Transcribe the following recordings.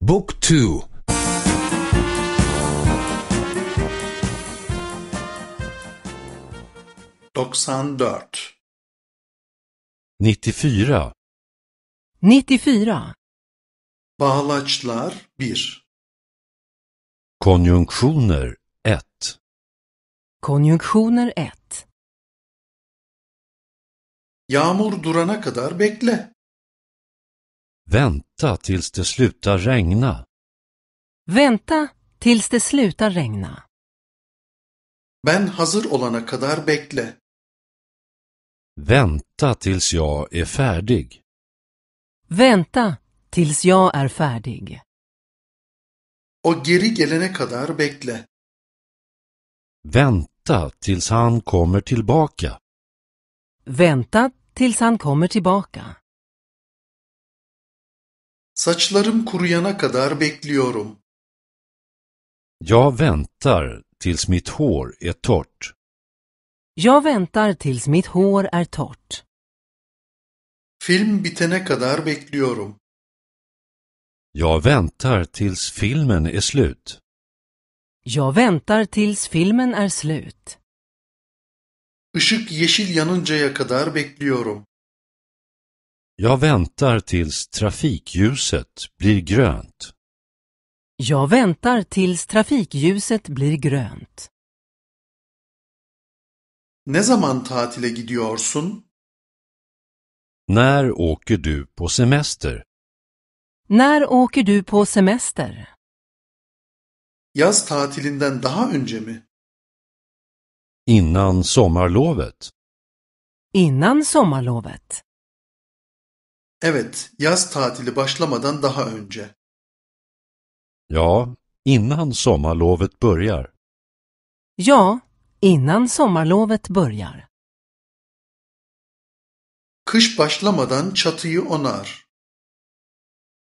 Book 2 94 94 Bağlaçlar 1 Konjunktioner 1 Konjunktioner 1 Yağmur durana kadar bekle. Vänta tills det slutar regna. Vänta tills det slutar regna. Ben hazır olana kadar bekle. Vänta tills jag är färdig. Vänta tills jag är färdig. O geri gelene kadar bekle. Vänta tills han kommer tillbaka. Vänta tills han kommer tillbaka. Saçlarım kuruyana kadar bekliyorum. Jag väntar tills mitt hår är torrt. Jag väntar tills mitt hår är torrt. Film bitene kadar bekliyorum. Jag väntar tills filmen är slut. Jag väntar tills filmen är slut. Işık yeşil yanıncaya kadar bekliyorum. Jag väntar tills trafikljuset blir grönt. Jag väntar tills trafikljuset blir grönt. Ne zaman tatile gidiyorsun? När åker du på semester? När åker du på semester? Yaz tatilinden daha önce mi? Innan sommarlovet. Innan sommarlovet. Evet, yaz tatili başlamadan daha önce. Ja, innan sommarlovet börjar. Ja, innan sommarlovet börjar. Kış başlamadan çatıyı onar.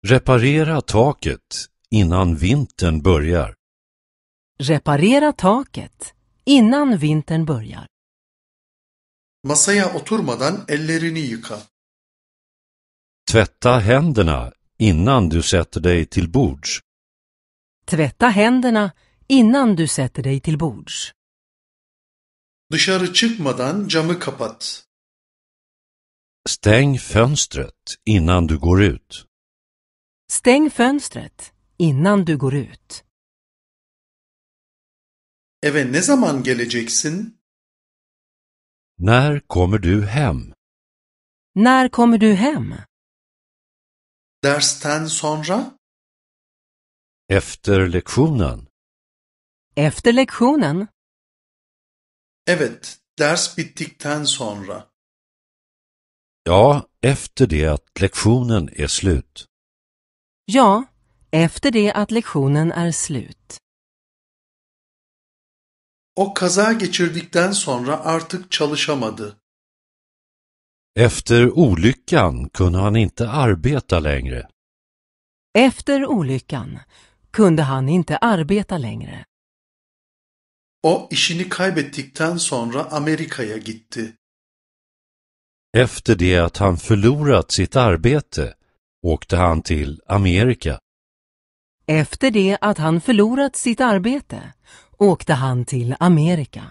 Reparera taket innan vintern börjar. Reparera taket innan vintern börjar. Masaya oturmadan ellerini yıka. Tvätta händerna innan du sätter dig till bords. Tvätta händerna innan du sätter dig till bords. Dışarı çıkmadan camı kapat. Stäng fönstret innan du går ut. Stäng fönstret innan du går ut. Eve ne zaman geleceksin? När kommer du hem? När kommer du hem? dersten sonra? Efter lektionen. Efter lektionen? Evet, ders bittikten sonra. Ja, efter det att lektionen är slut. Ja, efter det att lektionen är slut. O kaza geçirdikten sonra artık çalışamadı. Efter olyckan kunde han inte arbeta längre. Efter olyckan kunde han inte arbeta längre. O işini kaybettikten sonra Amerika'ya gitti. Efter det att han förlorat sitt arbete åkte han till Amerika. Efter det att han förlorat sitt arbete åkte han till Amerika.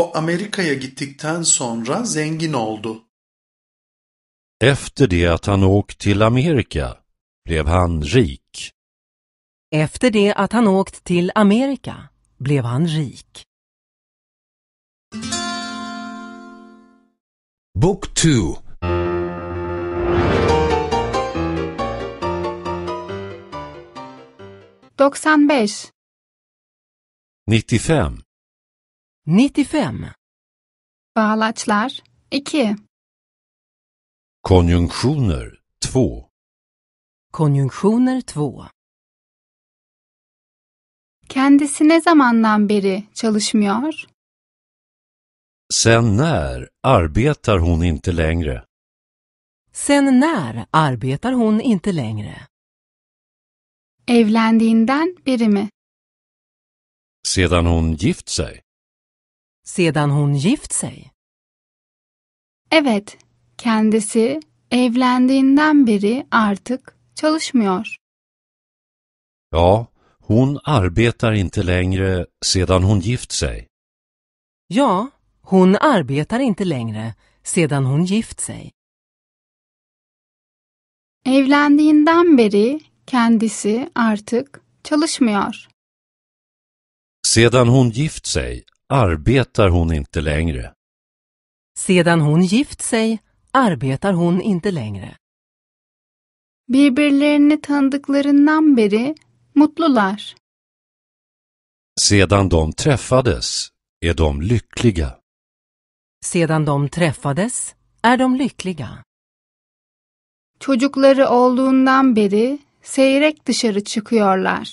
O Amerika'ya gittikten sonra zengin oldu. Efter det att han åkt till Amerika blev han rik. Efter det att han åkt till Amerika blev han rik. Book 2 95 95 95. Bağlaçlar 2. Konjunktioner 2. Konjunktioner 2. Kendisi ne zamandan beri çalışmıyor? Sen när arbetar hon inte längre? Sen när arbetar hon inte längre? Evlendiğinden beri mi? Sedan hon gift sig? sedan hon gift sig? Evet, kendisi evlendiğinden beri artık çalışmıyor. Ja, hon arbetar inte längre sedan hon gift sig. Ja, hon arbetar inte längre sedan hon gift sig. Evlendiğinden beri kendisi artık çalışmıyor. Sedan hon gift sig arbetar hon inte längre. Sedan hon gift sig arbetar hon inte längre. Birbirlerini tanıdıklarından beri mutlular. Sedan de träffades är de lyckliga. Sedan de träffades är de lyckliga. Çocukları olduğundan beri seyrek dışarı çıkıyorlar.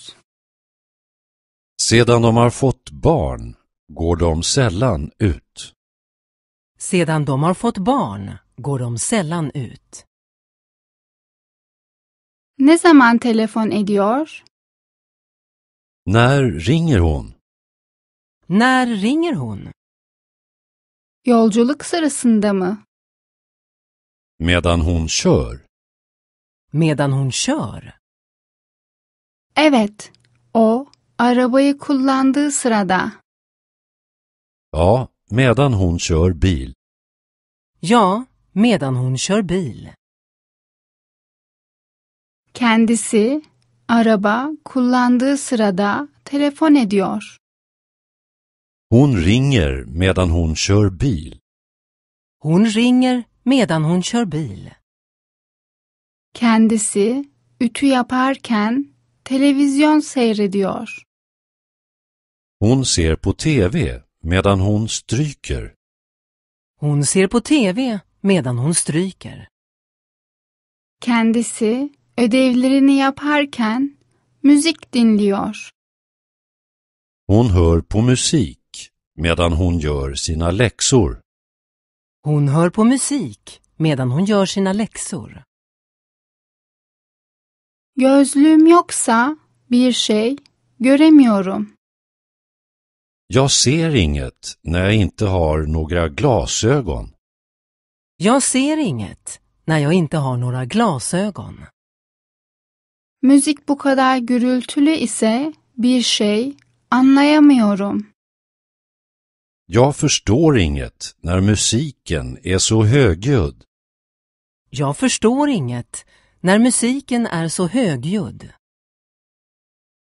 Sedan de har fått barn går de sällan ut. Sedan de har fått barn går de sällan ut. Ne zaman telefon ediyor? När ringer hon? När ringer hon? Yolculuk sırasında mı? Medan hon kör. Medan hon kör. Evet, o arabayı kullandığı sırada. Ja, medan hon kör bil. Ja, medan hon kör bil. Kendisi araba kullandığı sırada telefon ediyor. Hon ringer medan hon kör bil. Hon ringer medan hon kör bil. Kendisi ütü yaparken televizyon seyrediyor. Hon ser på TV medan hon stryker. Hon ser på tv medan hon stryker. Kendisi ödevlerini yaparken müzik dinliyor. Hon hör på musik medan hon gör sina läxor. Hon hör på musik medan hon gör sina läxor. Gözlüğüm yoksa bir şey göremiyorum. Jag ser inget när jag inte har några glasögon. Jag ser inget när jag inte har några glasögon. Müzik bu kadar gürültülü ise bir şey anlayamıyorum. Jag förstår inget när musiken är så högljudd. Jag förstår inget när musiken är så högljudd.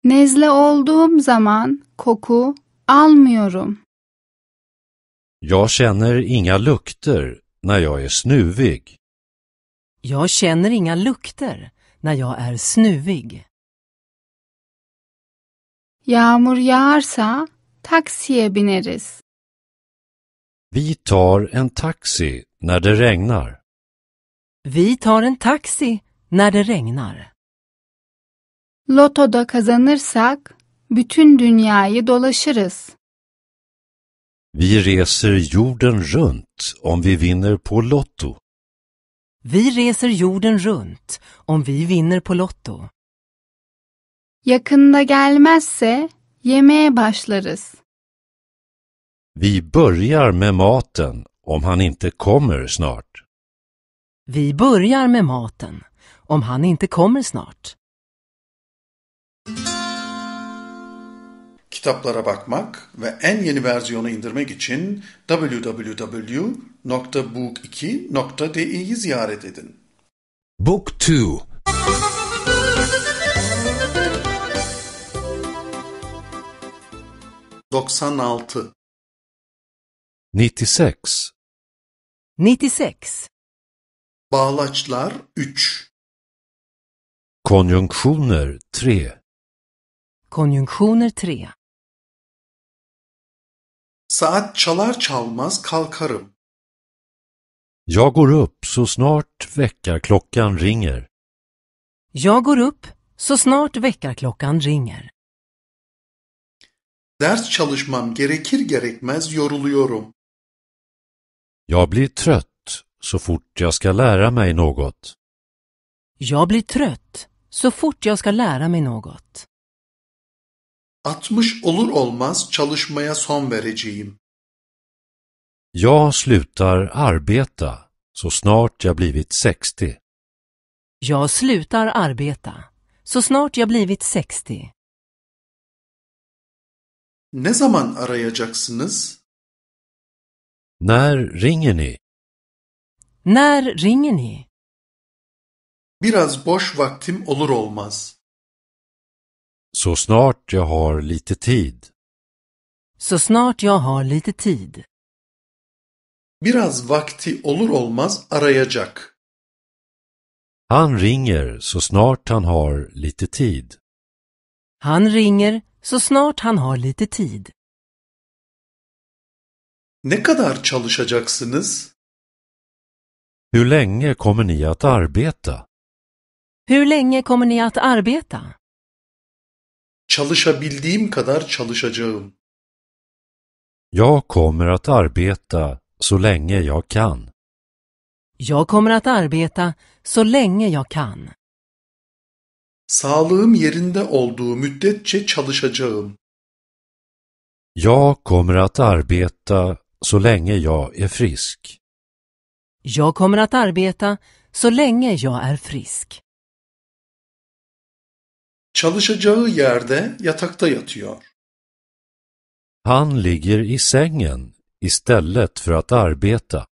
Nezle olduğum zaman koku Almıyorum. Jag känner inga lukter när jag är snuvig. Jag känner inga lukter när jag är snuvig. Yağmur yağarsa taksiye bineriz. Vi tar en taxi när det regnar. Vi tar en taxi när det regnar. Lotoda kazanırsak Bütün dünyayı dolaşırız. Vi reser jorden runt om vi vinner på Lotto. Vi reser jorden runt om vi vinner på Lotto. Yakında gelmezse yemeğe başlarız. Vi börjar med maten om han inte kommer snart. Vi börjar med maten om han inte kommer snart. kitaplara bakmak ve en yeni versiyonu indirmek için www.book2.de'yi ziyaret edin. Book 2 96 96 96 Bağlaçlar 3 Konjunktioner 3 Konjunktioner 3 Saat çalar çalmaz kalkarım. Jag går upp så snart väckarklockan ringer. Jag går upp så snart väckarklockan ringer. Ders çalışmam gerekir gerekmez yoruluyorum. Jag blir trött så fort jag ska lära mig något. Jag blir trött så fort jag ska lära mig något. 60 olur olmaz çalışmaya son vereceğim. Jag slutar arbeta så snart jag blivit 60. Jag slutar arbeta så snart jag blivit 60. Ne zaman arayacaksınız? När ringer ni? När ringer ni? Biraz boş vaktim olur olmaz. Så snart jag har lite tid. Så snart jag har lite tid. Biraz vakti olur olmaz arayacak. Han ringer så snart han har lite tid. Han ringer så snart han har lite tid. Ne kadar çalışacaksınız? Hur länge kommer ni att arbeta? Hur länge kommer ni att arbeta? Çalışabildiğim kadar çalışacağım. Jag kommer att arbeta så länge jag kan. Jag kommer att arbeta så länge jag kan. Sağlığım yerinde olduğu müddetçe çalışacağım. Jag kommer att arbeta så länge jag är frisk. Jag kommer att arbeta så länge jag är frisk. çalışacağı yerde yatakta yatıyor. Han ligger i sängen istället för att arbeta.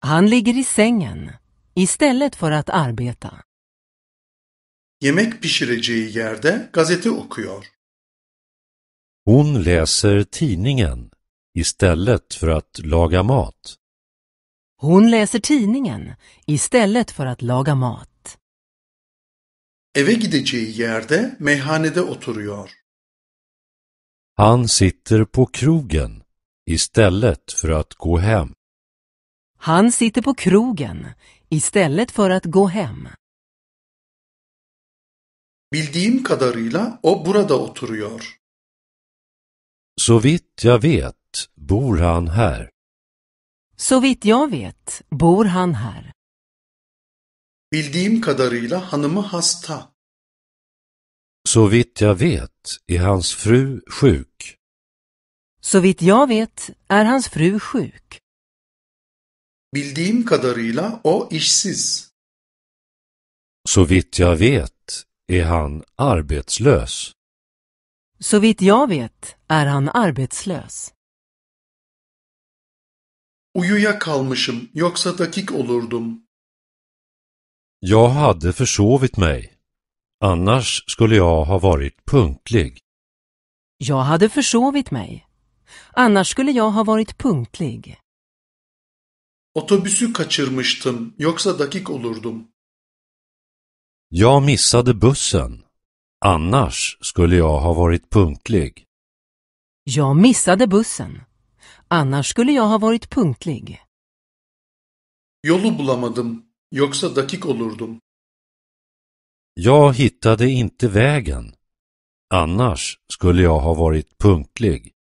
Han ligger i sängen istället för att arbeta. Yemek pişireceği yerde gazete okuyor. Hon läser tidningen istället för att laga mat. Hon läser tidningen istället för att laga mat. Eve gideceği yerde meyhanede oturuyor. Han sitter på krogen istället för att gå hem. Han sitter på krogen istället för att gå hem. Bildiğim kadarıyla o burada oturuyor. Så vitt jag vet bor han här. Så vitt jag vet bor han här. Bildiğim kadarıyla hanımı hasta. Så vitt jag vet är hans fru sjuk. Så vitt jag vet är hans fru sjuk. Bildiğim kadarıyla o işsiz. Så vitt jag vet är han arbetslös. Så vitt jag vet är han arbetslös. Uyuya kalmışım yoksa dakik olurdum. Jag hade försovit mig. Annars skulle jag ha varit punktlig. Jag hade försovit mig. Annars skulle jag ha varit punktlig. Otobüsü kaçırmıştım. Yoksa dakik olurdum. Jag missade bussen. Annars skulle jag ha varit punktlig. Jag missade bussen. Annars skulle jag ha varit punktlig. Yolu bulamadım. Yoksa dakik olurdum. Jag hittade inte vägen. Annars skulle jag ha varit punktlig.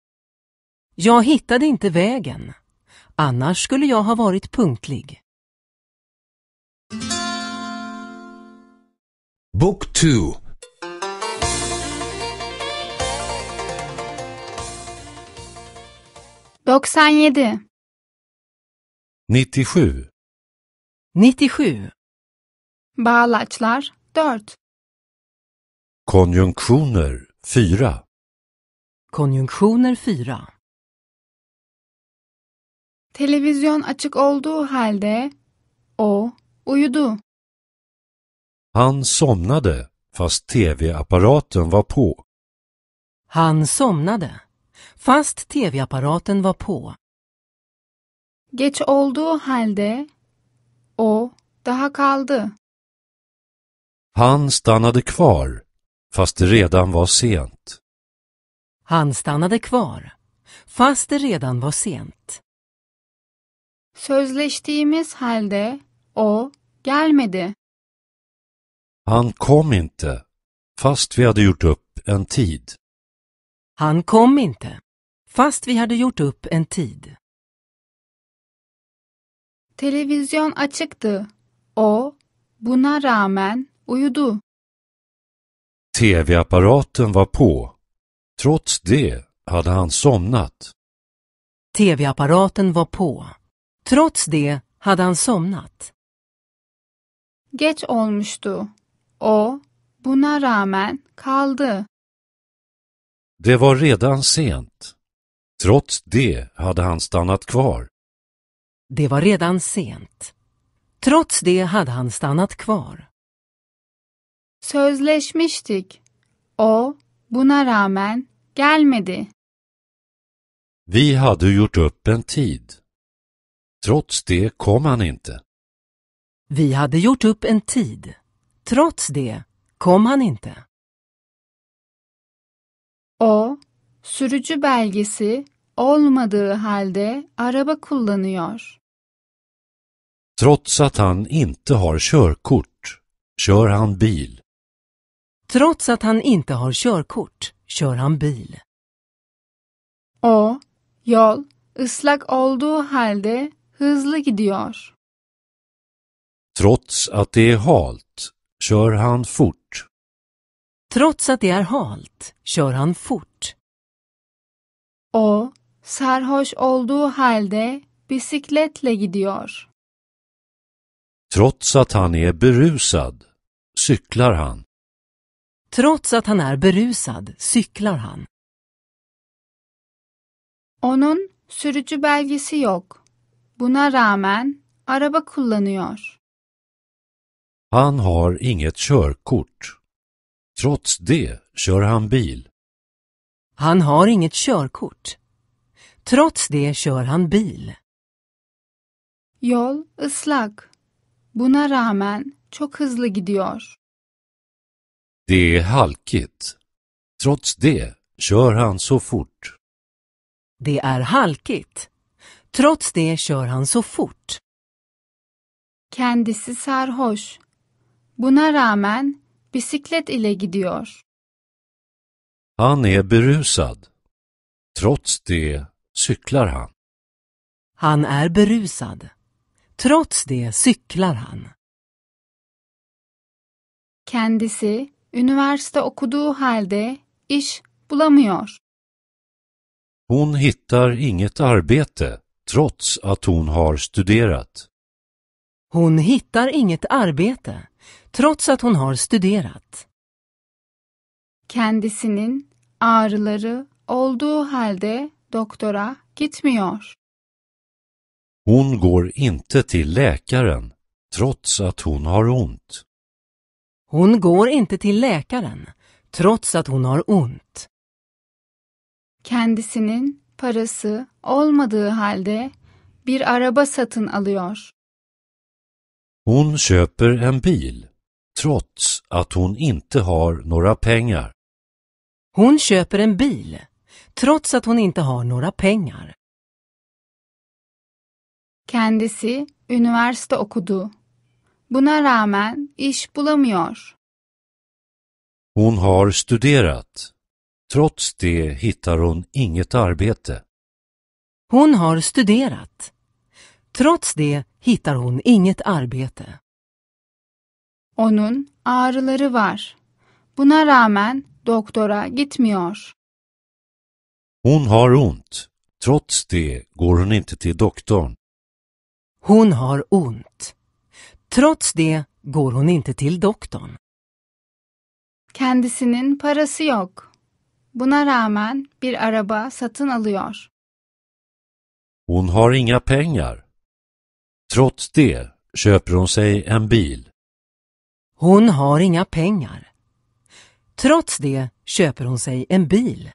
Jag hittade inte vägen. Annars skulle jag ha varit punktlig. Book 2 97 97 97. Bağlaçlar 4. Konjunktioner 4. Konjunktioner 4. Televizyon açık olduğu halde o uyudu. Han somnade fast tv-apparaten var på. Han somnade fast tv-apparaten var på. Geç olduğu halde O daha kaldı. Han stannade kvar, fast det redan var sent. Han stannade kvar, fast det redan var sent. Sözleştiğimiz halde o gelmedi. Han kom inte, fast vi hade gjort upp en tid. Han kom inte, fast vi hade gjort upp en tid. Televizyon açıktı. O, buna rağmen uyudu. TV-apparaten var på. Trots det hade han somnat. TV-apparaten var på. Trots det hade han somnat. Geç olmuştu. O, buna rağmen kaldı. Det var redan sent. Trots det hade han stannat kvar. Det var redan sent. Trots det hade han stannat kvar. Sözleşmiştik. O buna rağmen gelmedi. Vi hade gjort upp en tid. Trots det kom han inte. Vi hade gjort upp en tid. Trots det kom han inte. O sürücü belgesi olmadığı halde araba kullanıyor. Trots att han inte har körkort kör han bil. Trots att han inte har körkort kör han bil. O, yol ıslak olduğu halde hızlı gidiyor. Trots att det är halt kör han fort. Trots att det är halt kör han fort. O, sarhoş olduğu halde bisikletle gidiyor. Trots att han är berusad cyklar han. Trots att han är berusad cyklar han. Onun sürücü belgesi yok. Buna rağmen araba kullanıyor. Han har inget körkort. Trots det kör han bil. Han har inget körkort. Trots det kör han bil. Yol ıslak. Buna rağmen çok hızlı gidiyor. Det är halkigt. Trots det kör han så fort. Det är halkigt. Trots det kör han så fort. Kendisi sarhoş. Buna rağmen bisiklet ile gidiyor. Han är berusad. Trots det cyklar han. Han är berusad. Trots det cyklar han. Kendisi üniversite okuduğu halde iş bulamıyor. Hon hittar inget arbete trots att hon har studerat. Hon hittar inget arbete trots att hon har studerat. Kendisinin ağrıları olduğu halde doktora gitmiyor. Hon går inte till läkaren trots att hon har ont. Hon går inte till läkaren trots att hon har ont. Kendisinin parası olmadığı halde bir araba satın alıyor. Hon köper en bil trots att hon inte har några pengar. Hon köper en bil trots att hon inte har några pengar. Kendisi üniversite okudu. Buna rağmen iş bulamıyor. Hon har studerat. Trots det hittar hon inget arbete. Hon har studerat. Trots det hittar hon inget arbete. Onun ağrıları var. Buna rağmen doktora gitmiyor. Hon har ont. Trots det går hon inte till doktorn. Hon har ont. Trots det går hon inte till doktorn. Kendisinin parası yok. Buna rağmen bir araba satın alıyor. Hon har inga pengar. Trots det köper hon sig en bil. Hon har inga pengar. Trots det köper hon sig en bil.